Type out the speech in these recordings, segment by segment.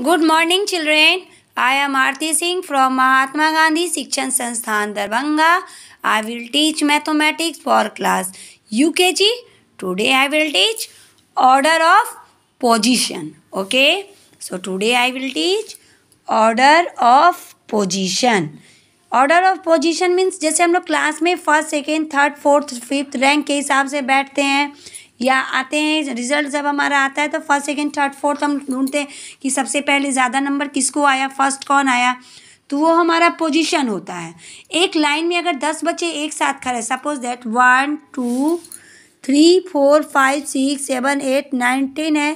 good morning children I am Aarti Singh from Mahatma Gandhi Shikshan Sansthan Darbhanga I will teach mathematics for class U K G today I will teach order of position okay so today I will teach order of position order of position means जैसे हम लोग class में first second third fourth fifth rank के हिसाब से बैठते हैं या आते हैं रिजल्ट जब हमारा आता है तो फर्स्ट सेकेंड थर्ड फोर्थ हम ढूंढते हैं कि सबसे पहले ज़्यादा नंबर किसको आया फर्स्ट कौन आया तो वो हमारा पोजीशन होता है एक लाइन में अगर दस बच्चे एक साथ खड़े suppose that one two three four five six seven eight nine ten है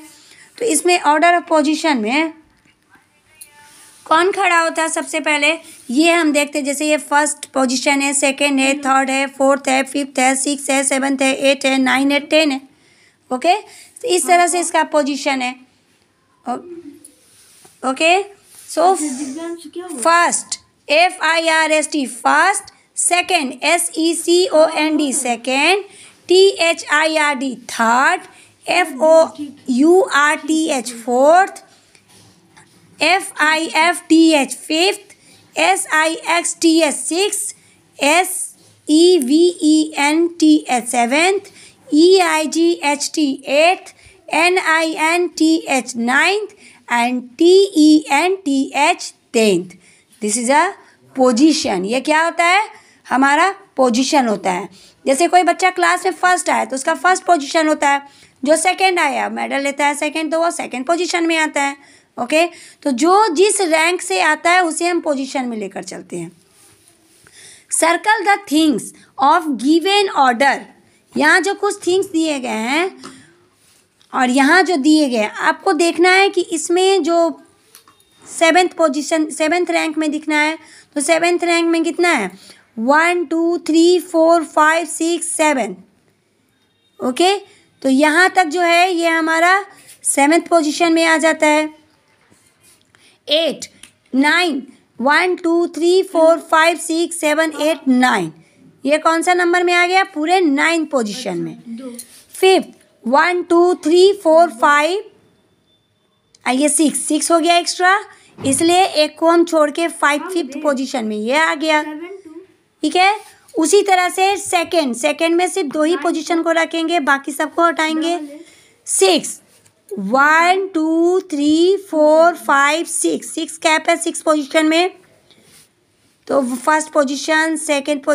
तो इसमें ऑर्डर ऑफ पोजीशन में कौन खड़ा होता है सबसे पहले ये हम देखते हैं जैसे ये फर्स्ट पोजीशन है सेकेंड है थर्ड है फोर्थ है फिफ्थ है सिक्स है सेवन्थ है एट है नाइन है टेन है ओके तो इस तरह से इसका पोजीशन है okay so first F I R S T first second S E C O N D second T H I R D third F O U R T H fourth F I F T H fifth S I X T H six S E V E N T H seventh E I G H T eighth, N I N T H ninth and T E N T H tenth this is a position ये क्या होता है हमारा position होता है जैसे कोई बच्चा क्लास में फर्स्ट आया तो उसका फर्स्ट पोजिशन होता है जो सेकेंड आया मेडल लेता है सेकेंड तो वो सेकेंड पोजिशन में आता है ओके तो जो जिस रैंक से आता है उसे हम पोजिशन में लेकर चलते हैं circle the things of given order यहाँ जो कुछ थिंग्स दिए गए हैं और यहाँ जो दिए गए आपको देखना है कि इसमें जो सेवेंथ पोजीशन सेवेंथ रैंक में दिखना है तो सेवेंथ रैंक में कितना है one two three four five six seven okay तो यहाँ तक जो है ये हमारा सेवेंथ पोजीशन में आ जाता है eight nine one two three four five six seven eight nine ये कौन सा नंबर में आ गया पूरे नाइन पोजीशन में अच्छा, fifth one two three four five आइए सिक्स सिक्स हो गया एक्स्ट्रा इसलिए एक को हम छोड़ के फाइव फिफ्थ पोजीशन में ये आ गया ठीक है उसी तरह से सेकेंड सेकेंड में सिर्फ दो ही पोजीशन को रखेंगे बाकी सबको हटाएंगे six one two three four five six six cap है सिक्स पोजीशन में तो फर्स्ट पोजीशन सेकेंड पोजीशन